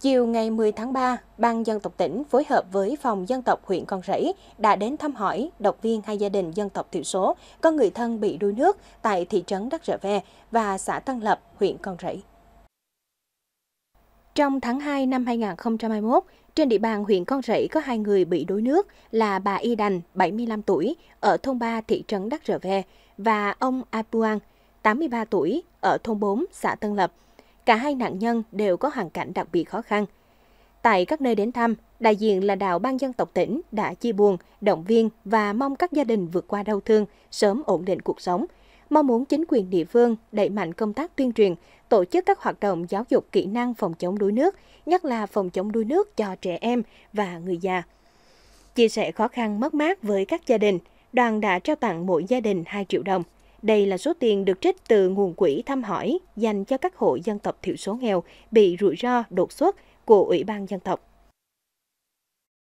Chiều ngày 10 tháng 3, Ban dân tộc tỉnh phối hợp với Phòng dân tộc huyện Con Rẫy đã đến thăm hỏi, động viên hai gia đình dân tộc thiểu số có người thân bị đuối nước tại thị trấn Đắc Rợ Ve và xã Tân Lập, huyện Con Rẫy. Trong tháng 2 năm 2021, trên địa bàn huyện Con Rẫy có hai người bị đuối nước là bà Y Đành, 75 tuổi, ở thôn 3 thị trấn Đắc Rợ Ve và ông Apuang, 83 tuổi, ở thôn 4 xã Tân Lập, Cả hai nạn nhân đều có hoàn cảnh đặc biệt khó khăn. Tại các nơi đến thăm, đại diện là đạo ban dân tộc tỉnh đã chia buồn, động viên và mong các gia đình vượt qua đau thương, sớm ổn định cuộc sống. Mong muốn chính quyền địa phương đẩy mạnh công tác tuyên truyền, tổ chức các hoạt động giáo dục kỹ năng phòng chống đuối nước, nhất là phòng chống đuối nước cho trẻ em và người già. Chia sẻ khó khăn mất mát với các gia đình, đoàn đã trao tặng mỗi gia đình 2 triệu đồng. Đây là số tiền được trích từ nguồn quỹ thăm hỏi dành cho các hộ dân tộc thiểu số nghèo bị rủi ro đột xuất của Ủy ban dân tộc.